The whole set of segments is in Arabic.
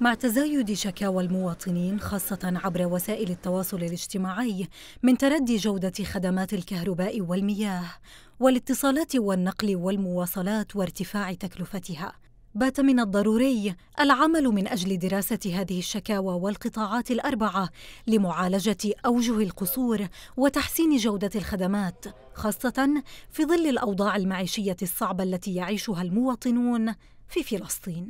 مع تزايد شكاوى المواطنين خاصة عبر وسائل التواصل الاجتماعي من تردي جودة خدمات الكهرباء والمياه والاتصالات والنقل والمواصلات وارتفاع تكلفتها، بات من الضروري العمل من أجل دراسة هذه الشكاوى والقطاعات الأربعة لمعالجة أوجه القصور وتحسين جودة الخدمات، خاصة في ظل الأوضاع المعيشية الصعبة التي يعيشها المواطنون في فلسطين.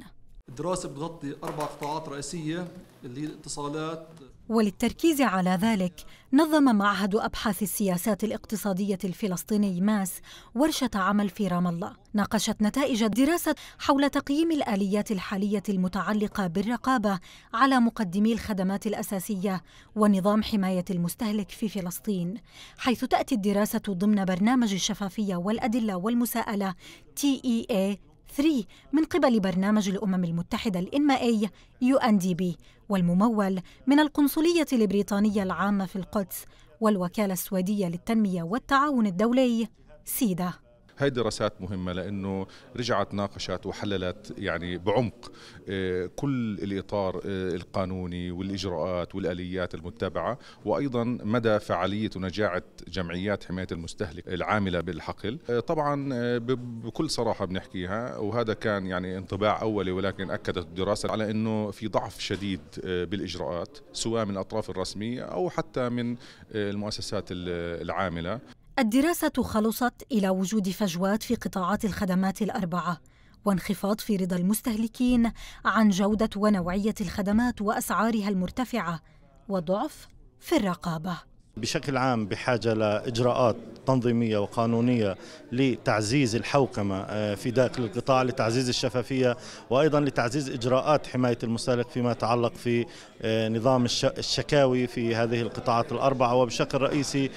الدراسة بتغطي أربع قطاعات رئيسية اللي هي الاتصالات وللتركيز على ذلك نظم معهد أبحاث السياسات الاقتصادية الفلسطيني ماس ورشة عمل في رام الله ناقشت نتائج الدراسة حول تقييم الآليات الحالية المتعلقة بالرقابة على مقدمي الخدمات الأساسية ونظام حماية المستهلك في فلسطين حيث تأتي الدراسة ضمن برنامج الشفافية والأدلة والمساءلة TEA 3 من قبل برنامج الأمم المتحدة الإنمائي UNDP والممول من القنصلية البريطانية العامة في القدس والوكالة السويدية للتنمية والتعاون الدولي سيدا هاي دراسات مهمة لأنه رجعت ناقشت وحللت يعني بعمق آه، كل الإطار آه، القانوني والإجراءات والآليات المتبعة وأيضا مدى فعالية ونجاعة جمعيات حماية المستهلك العاملة بالحقل آه، طبعا بكل صراحة بنحكيها وهذا كان يعني انطباع أولي ولكن أكدت الدراسة على أنه في ضعف شديد بالإجراءات سواء من الأطراف الرسمية أو حتى من المؤسسات العاملة الدراسة خلصت إلى وجود فجوات في قطاعات الخدمات الأربعة وانخفاض في رضا المستهلكين عن جودة ونوعية الخدمات وأسعارها المرتفعة وضعف في الرقابة بشكل عام بحاجة لإجراءات تنظيمية وقانونية لتعزيز الحوكمة آه، في داخل القطاع لتعزيز الشفافية وأيضا لتعزيز إجراءات حماية المستهلك فيما يتعلق في آه، نظام الشكاوي في هذه القطاعات الأربعة وبشكل رئيسي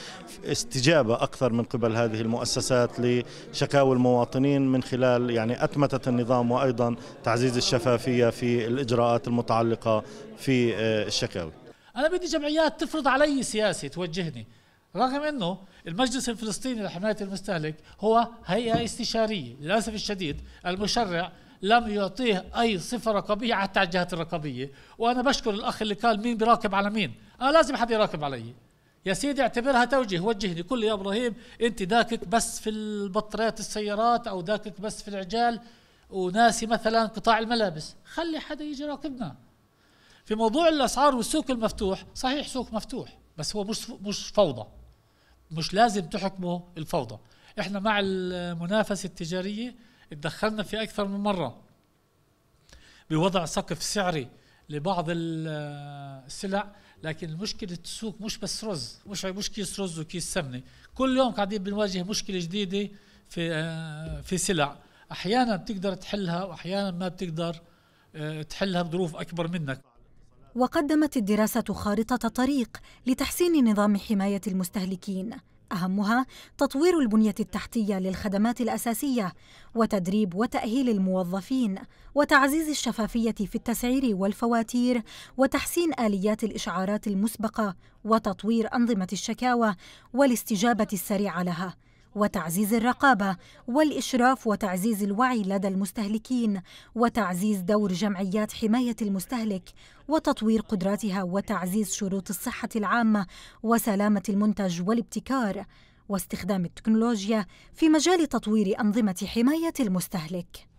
استجابة أكثر من قبل هذه المؤسسات لشكاوى المواطنين من خلال يعني أتمتة النظام وأيضا تعزيز الشفافية في الإجراءات المتعلقة في آه، الشكاوي انا بدي جمعيات تفرض علي سياسه توجهني رغم انه المجلس الفلسطيني لحمايه المستهلك هو هيئه استشاريه للاسف الشديد المشرع لم يعطيه اي صفه رقابيه حتى على الجهات الرقابيه وانا بشكر الاخ اللي قال مين بيراقب على مين انا لازم حد يراقب علي يا سيدي اعتبرها توجيه وجهني قل لي يا ابراهيم انت داكك بس في البطاريات السيارات او داكك بس في العجال وناسي مثلا قطاع الملابس خلي حدا يجي يراقبنا في موضوع الاسعار والسوق المفتوح صحيح سوق مفتوح بس هو مش مش فوضى مش لازم تحكمه الفوضى احنا مع المنافسه التجاريه تدخلنا في اكثر من مره بوضع سقف سعري لبعض السلع لكن مشكلة السوق مش بس رز مش مش كيس رز وكيس سمنة كل يوم قاعدين بنواجه مشكلة جديدة في في سلع أحيانا بتقدر تحلها وأحيانا ما بتقدر تحلها بظروف أكبر منك وقدمت الدراسة خارطة طريق لتحسين نظام حماية المستهلكين أهمها تطوير البنية التحتية للخدمات الأساسية وتدريب وتأهيل الموظفين وتعزيز الشفافية في التسعير والفواتير وتحسين آليات الإشعارات المسبقة وتطوير أنظمة الشكاوى والاستجابة السريعة لها وتعزيز الرقابه والاشراف وتعزيز الوعي لدى المستهلكين وتعزيز دور جمعيات حمايه المستهلك وتطوير قدراتها وتعزيز شروط الصحه العامه وسلامه المنتج والابتكار واستخدام التكنولوجيا في مجال تطوير انظمه حمايه المستهلك